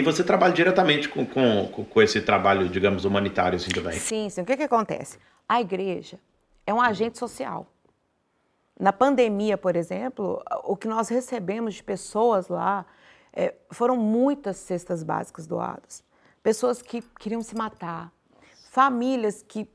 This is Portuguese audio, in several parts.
E você trabalha diretamente com, com, com esse trabalho, digamos, humanitário assim também. Sim, sim. O que, que acontece? A igreja é um agente social. Na pandemia, por exemplo, o que nós recebemos de pessoas lá é, foram muitas cestas básicas doadas. Pessoas que queriam se matar, famílias que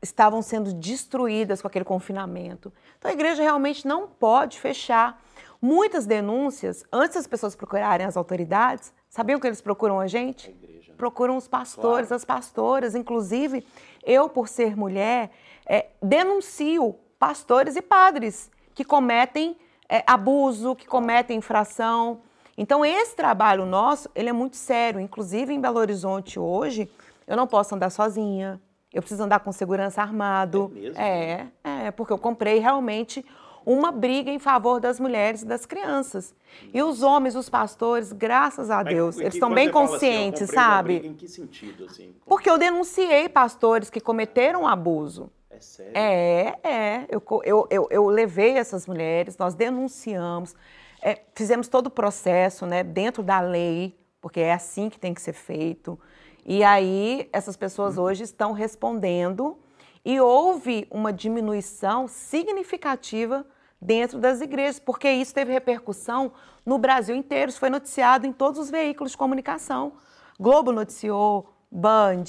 estavam sendo destruídas com aquele confinamento. Então a igreja realmente não pode fechar. Muitas denúncias, antes das pessoas procurarem as autoridades, sabiam que eles procuram a gente? A igreja, né? Procuram os pastores, claro. as pastoras. Inclusive, eu, por ser mulher, é, denuncio pastores e padres que cometem é, abuso, que cometem infração. Então, esse trabalho nosso, ele é muito sério. Inclusive, em Belo Horizonte, hoje, eu não posso andar sozinha. Eu preciso andar com segurança armado. É, mesmo? é, é porque eu comprei realmente uma briga em favor das mulheres e das crianças. E os homens, os pastores, graças a Deus, eles estão bem assim, conscientes, assim, sabe? Briga, em que sentido, assim? Porque eu denunciei pastores que cometeram abuso. É sério? É, é. Eu, eu, eu, eu levei essas mulheres, nós denunciamos, é, fizemos todo o processo, né, dentro da lei, porque é assim que tem que ser feito. E aí, essas pessoas uhum. hoje estão respondendo e houve uma diminuição significativa dentro das igrejas, porque isso teve repercussão no Brasil inteiro, isso foi noticiado em todos os veículos de comunicação. Globo noticiou, Band,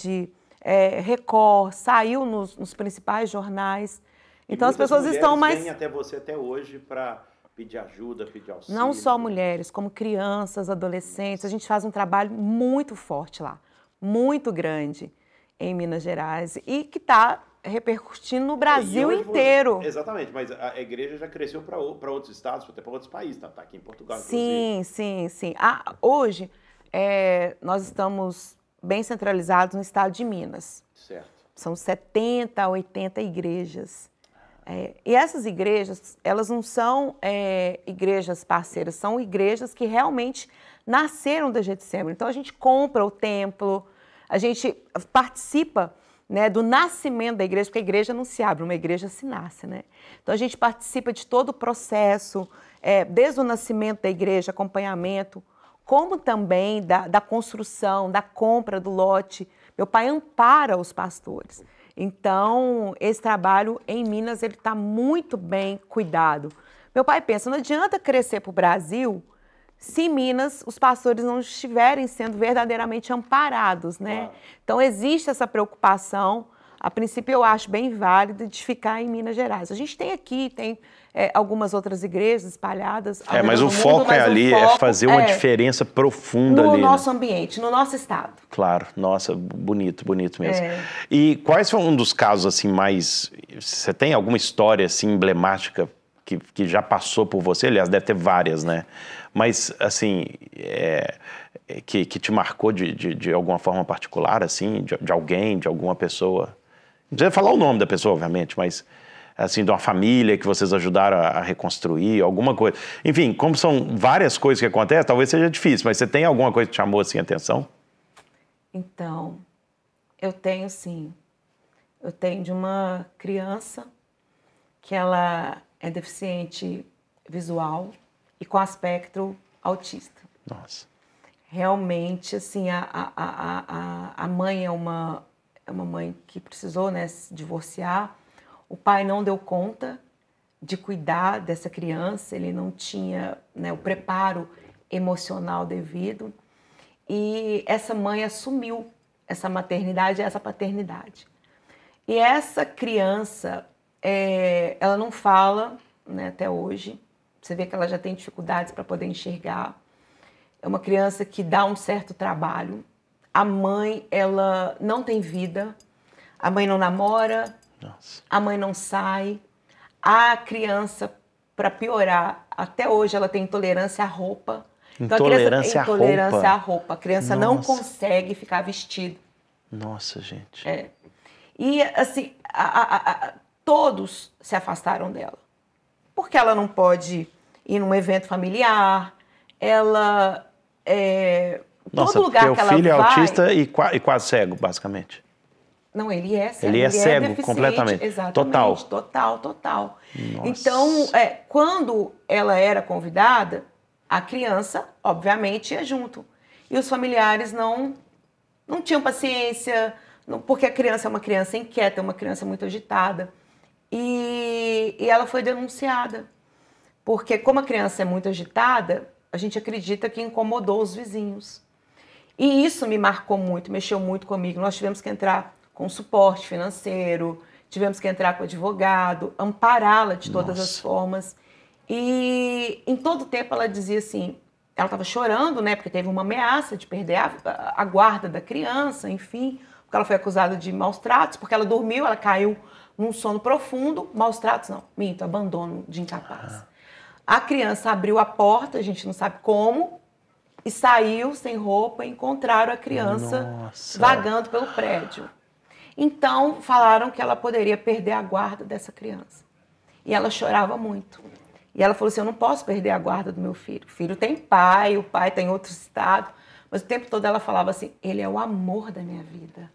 é, Record, saiu nos, nos, principais jornais. Então as pessoas estão mais. Vêm até você até hoje para pedir ajuda, pedir auxílio. Não só mulheres, como crianças, adolescentes. A gente faz um trabalho muito forte lá, muito grande em Minas Gerais e que está repercutindo no Brasil inteiro. exatamente, mas a igreja já cresceu para outros estados, até para outros países, tá, tá aqui em Portugal. Sim, inclusive. sim, sim. Ah, hoje é, nós estamos bem centralizados no estado de Minas. Certo. São 70, 80 igrejas. É, e essas igrejas, elas não são é, igrejas parceiras, são igrejas que realmente nasceram da Getsemane. Então a gente compra o templo, a gente participa né, do nascimento da igreja, porque a igreja não se abre, uma igreja se nasce, né? Então a gente participa de todo o processo, é, desde o nascimento da igreja, acompanhamento, como também da, da construção, da compra do lote. Meu pai ampara os pastores. Então, esse trabalho em Minas ele está muito bem cuidado. Meu pai pensa, não adianta crescer para o Brasil se em Minas os pastores não estiverem sendo verdadeiramente amparados, né? Claro. Então existe essa preocupação. A princípio eu acho bem válido de ficar em Minas Gerais. A gente tem aqui, tem é, algumas outras igrejas espalhadas. É, mas o mundo, foco mas é ali, é foco é fazer uma é diferença profunda no ali. No né? nosso né? ambiente, no nosso estado. Claro, nossa, bonito, bonito mesmo. É. E quais foi um dos casos assim mais? Você tem alguma história assim emblemática que, que já passou por você, aliás, deve ter várias, né? Mas, assim, é, é, que, que te marcou de, de, de alguma forma particular, assim, de, de alguém, de alguma pessoa? Não precisa falar o nome da pessoa, obviamente, mas assim, de uma família que vocês ajudaram a reconstruir, alguma coisa. Enfim, como são várias coisas que acontecem, talvez seja difícil, mas você tem alguma coisa que te chamou assim a atenção? Então, eu tenho sim. Eu tenho de uma criança que ela é deficiente visual e com aspecto autista. Nossa. Realmente, assim, a, a, a, a, mãe é uma, é uma mãe que precisou né, se divorciar. O pai não deu conta de cuidar dessa criança, ele não tinha né, o preparo emocional devido. E essa mãe assumiu essa maternidade, e essa paternidade. E essa criança, é, ela não fala né, até hoje. Você vê que ela já tem dificuldades para poder enxergar. É uma criança que dá um certo trabalho. A mãe, ela não tem vida. A mãe não namora. Nossa. A mãe não sai. A criança, para piorar, até hoje ela tem intolerância à roupa. Então, intolerância, a criança tem intolerância à roupa. À roupa. A criança Nossa. não consegue ficar vestida. Nossa, gente. É. E, assim, a, a, a todos se afastaram dela. Porque ela não pode ir num evento familiar, ela. É, Nossa, todo lugar que ela vai. O filho é autista e, qua e quase cego, basicamente. Não, ele é cego. Ele é, ele é cego, completamente. Exatamente, total. Total, total. Nossa. Então, é, quando ela era convidada, a criança, obviamente, ia junto. E os familiares não, não tinham paciência, não, porque a criança é uma criança inquieta, é uma criança muito agitada. E, e ela foi denunciada. Porque, como a criança é muito agitada, a gente acredita que incomodou os vizinhos. E isso me marcou muito, mexeu muito comigo. Nós tivemos que entrar com suporte financeiro, tivemos que entrar com advogado, ampará-la de todas Nossa. as formas. E em todo tempo ela dizia assim: ela estava chorando, né? Porque teve uma ameaça de perder a, a, a, guarda da criança, enfim, porque ela foi acusada de maus tratos, porque ela dormiu, ela caiu num sono profundo, maus tratos não, minto, abandono de incapaz. Ah. A criança abriu a porta, a gente não sabe como, e saiu sem roupa, encontraram a criança Nossa. vagando pelo prédio. Então falaram que ela poderia perder a guarda dessa criança. E ela chorava muito. E ela falou assim: Eu não posso perder a guarda do meu filho. O filho tem pai, o pai tem outro estado. Mas o tempo todo ela falava assim: Ele é o amor da minha vida.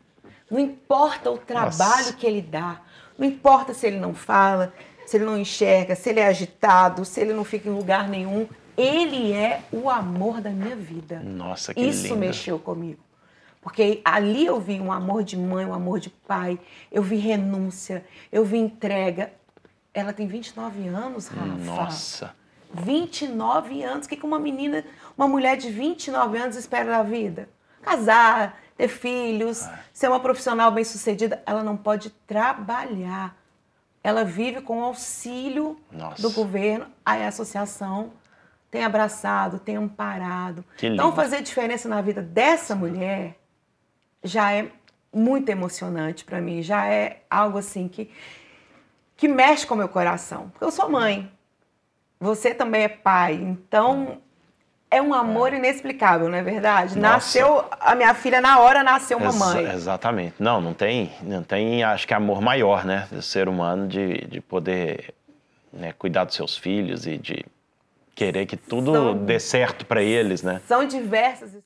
Não importa o trabalho Nossa. que ele dá, não importa se ele não fala, se ele não enxerga, se ele é agitado, se ele não fica em lugar nenhum. Ele é o amor da minha vida. Nossa, que Isso lindo. mexeu comigo. Porque ali eu vi um amor de mãe, um amor de pai, eu vi renúncia, eu vi entrega. Ela tem 29 anos, Rafa. Nossa. 29 anos. O que uma menina, uma mulher de 29 anos espera da vida? Casar, ter filhos, ah. ser uma profissional bem-sucedida, ela não pode trabalhar. Ela vive com o auxílio Nossa. do governo, a associação tem abraçado, tem amparado. Que então fazer diferença na vida dessa mulher já é muito emocionante para mim, já é algo assim que que mexe com o meu coração, porque eu sou mãe. Você também é pai, então hum é um amor é. inexplicável, não é verdade? Nossa. Nasceu a minha filha na hora nasceu uma Ex mãe. Exatamente. Não, não tem, não tem, acho que amor maior, né, do ser humano de, de poder né, cuidar dos seus filhos e de querer que tudo são, dê certo para eles, né? São diversas